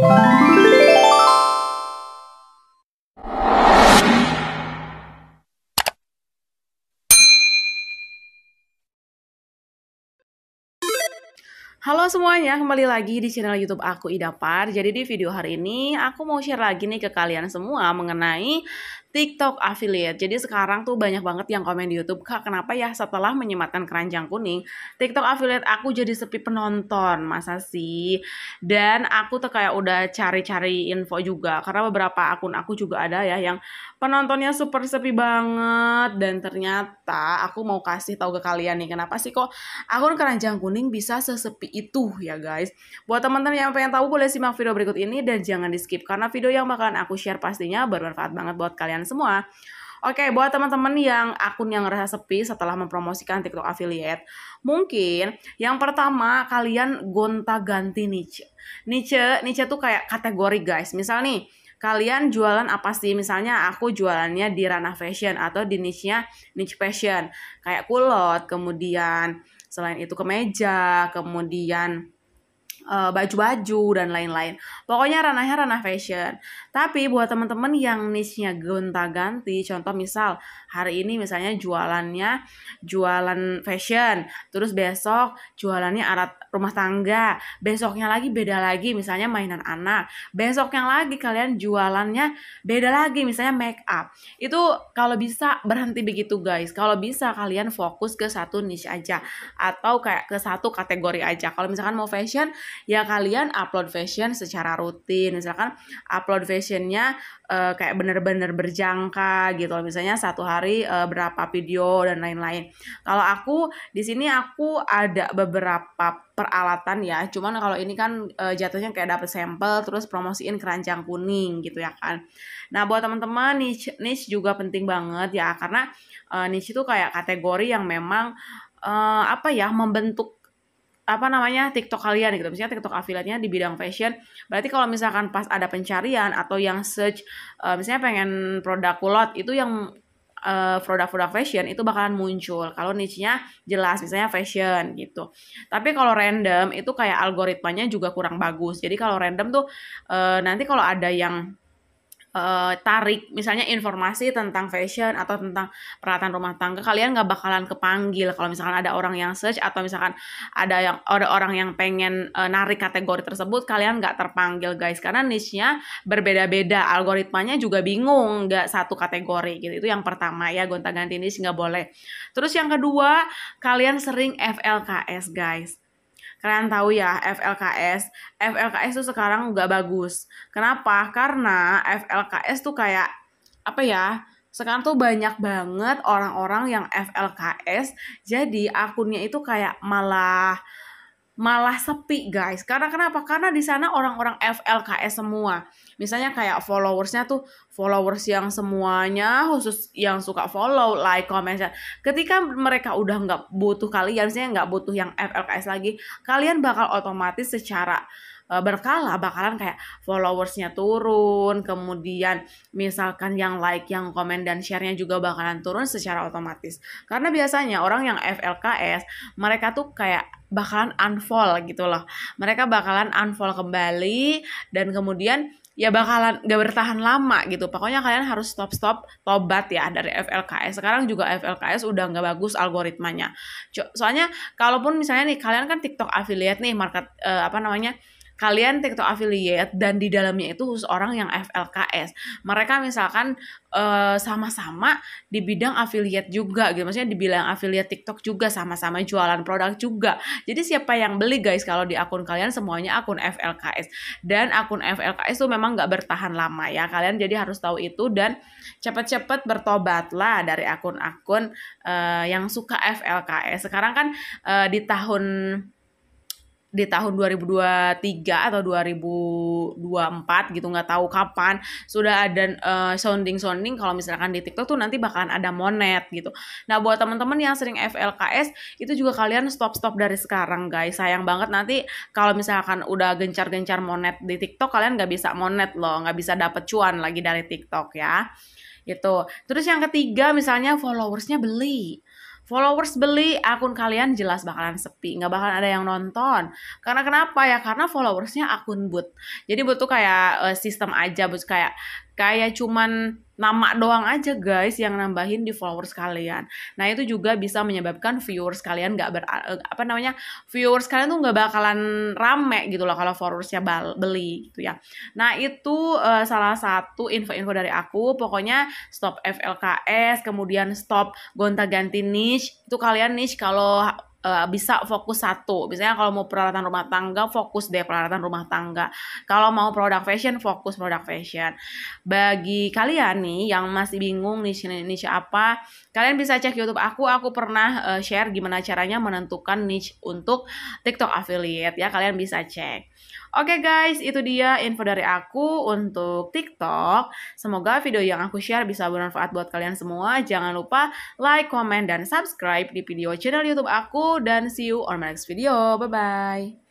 Halo semuanya, kembali lagi di channel YouTube aku Idapar. Jadi di video hari ini aku mau share lagi nih ke kalian semua mengenai TikTok affiliate. Jadi sekarang tuh banyak banget yang komen di YouTube, "Kak, kenapa ya setelah menyematkan keranjang kuning, TikTok affiliate aku jadi sepi penonton?" Masa sih? Dan aku tuh kayak udah cari-cari info juga karena beberapa akun aku juga ada ya yang penontonnya super sepi banget dan ternyata aku mau kasih tahu ke kalian nih, kenapa sih kok akun keranjang kuning bisa sesepi itu ya, guys. Buat teman-teman yang pengen tahu boleh simak video berikut ini dan jangan di-skip karena video yang bakalan aku share pastinya bermanfaat banget buat kalian kalian semua. Oke, okay, buat teman-teman yang akun yang ngerasa sepi setelah mempromosikan TikTok affiliate, mungkin yang pertama kalian gonta-ganti niche. Niche, niche tuh kayak kategori guys. Misal nih, kalian jualan apa sih? Misalnya aku jualannya di ranah fashion atau di niche-nya niche fashion. Kayak kulot, kemudian selain itu kemeja, kemudian Eh, baju-baju uh, dan lain-lain. Pokoknya ranahnya ranah fashion. Tapi buat teman-teman yang niche-nya gonta-ganti, contoh misal hari ini misalnya jualannya jualan fashion, terus besok jualannya alat rumah tangga, besoknya lagi beda lagi misalnya mainan anak, besoknya lagi kalian jualannya beda lagi misalnya make up. Itu kalau bisa berhenti begitu guys. Kalau bisa kalian fokus ke satu niche aja atau kayak ke satu kategori aja. Kalau misalkan mau fashion ya kalian upload fashion secara rutin misalkan upload fashionnya uh, kayak bener-bener berjangka gitu misalnya satu hari uh, berapa video dan lain-lain kalau aku di sini aku ada beberapa peralatan ya cuman kalau ini kan uh, jatuhnya kayak dapet sampel terus promosiin keranjang kuning gitu ya kan nah buat teman-teman niche niche juga penting banget ya karena uh, niche itu kayak kategori yang memang uh, apa ya membentuk apa namanya TikTok kalian gitu misalnya TikTok affiliate-nya di bidang fashion berarti kalau misalkan pas ada pencarian atau yang search uh, misalnya pengen produk kulot itu yang eh, produk-produk uh, fashion itu bakalan muncul kalau niche-nya jelas misalnya fashion gitu tapi kalau random itu kayak algoritmanya juga kurang bagus jadi kalau random tuh uh, nanti kalau ada yang Eh, tarik misalnya informasi tentang fashion atau tentang peralatan rumah tangga kalian nggak bakalan kepanggil kalau misalkan ada orang yang search atau misalkan ada yang ada orang yang pengen uh, narik kategori tersebut kalian nggak terpanggil guys karena niche-nya berbeda-beda algoritmanya juga bingung nggak satu kategori gitu itu yang pertama ya gonta-ganti niche nggak boleh terus yang kedua kalian sering FLKS guys Kalian tahu ya FLKS. FLKS tuh sekarang nggak bagus. Kenapa? Karena FLKS tuh kayak apa ya? Sekarang tuh banyak banget orang-orang yang FLKS. Jadi akunnya itu kayak malah malah sepi guys. Karena kenapa? Karena di sana orang-orang FLKS semua. Misalnya kayak followersnya tuh followers yang semuanya khusus yang suka follow, like, comment. Ketika mereka udah nggak butuh kalian, misalnya nggak butuh yang FLKS lagi, kalian bakal otomatis secara Eh, berkala bakalan kayak followersnya turun kemudian misalkan yang like yang komen dan sharenya juga bakalan turun secara otomatis karena biasanya orang yang FLKS mereka tuh kayak bakalan unfollow gitu loh mereka bakalan unfollow kembali dan kemudian ya bakalan gak bertahan lama gitu. Pokoknya kalian harus stop stop tobat ya dari FLKS. Sekarang juga FLKS udah nggak bagus algoritmanya. Soalnya kalaupun misalnya nih kalian kan TikTok affiliate nih market eh, apa namanya kalian TikTok affiliate dan di dalamnya itu khusus orang yang FLKS. Mereka misalkan eh, sama-sama uh, di bidang affiliate juga gitu. Maksudnya dibilang affiliate TikTok juga sama-sama jualan produk juga. Jadi siapa yang beli guys kalau di akun kalian semuanya akun FLKS. Dan akun FLKS itu memang nggak bertahan lama ya. Kalian jadi harus tahu itu dan cepat-cepat bertobatlah dari akun-akun uh, yang suka FLKS. Sekarang kan uh, di tahun di tahun 2023 atau 2024 gitu nggak tahu kapan sudah ada uh, eh, sounding sounding kalau misalkan di TikTok tuh nanti bakalan ada monet gitu. Nah buat teman-teman yang sering FLKS itu juga kalian stop stop dari sekarang guys. Sayang banget nanti kalau misalkan udah gencar-gencar monet di TikTok kalian nggak bisa monet loh, nggak bisa dapet cuan lagi dari TikTok ya. Gitu. Terus yang ketiga misalnya followersnya beli followers beli akun kalian jelas bakalan sepi nggak bakalan ada yang nonton karena kenapa ya karena followersnya akun bot jadi butuh kayak uh, sistem aja butuh kayak kayak cuman nama doang aja guys yang nambahin di followers kalian. Nah itu juga bisa menyebabkan viewers kalian gak ber eh, apa namanya viewers kalian tuh nggak bakalan rame gitu loh kalau followersnya beli gitu ya. Nah itu uh, salah satu info-info dari aku. Pokoknya stop FLKS, kemudian stop gonta-ganti niche. Itu kalian niche kalau uh, bisa fokus satu. Misalnya kalau mau peralatan rumah tangga fokus deh peralatan rumah tangga. Kalau mau produk fashion fokus produk fashion. Bagi kalian nih yang masih bingung niche niche apa, kalian bisa cek YouTube aku. Aku pernah uh, share gimana caranya menentukan niche untuk TikTok affiliate ya. Kalian bisa cek. Oke okay guys, itu dia info dari aku untuk TikTok. Semoga video yang aku share bisa bermanfaat buat kalian semua. Jangan lupa like, comment, dan subscribe di video channel YouTube aku. Dan see you on my next video. Bye-bye.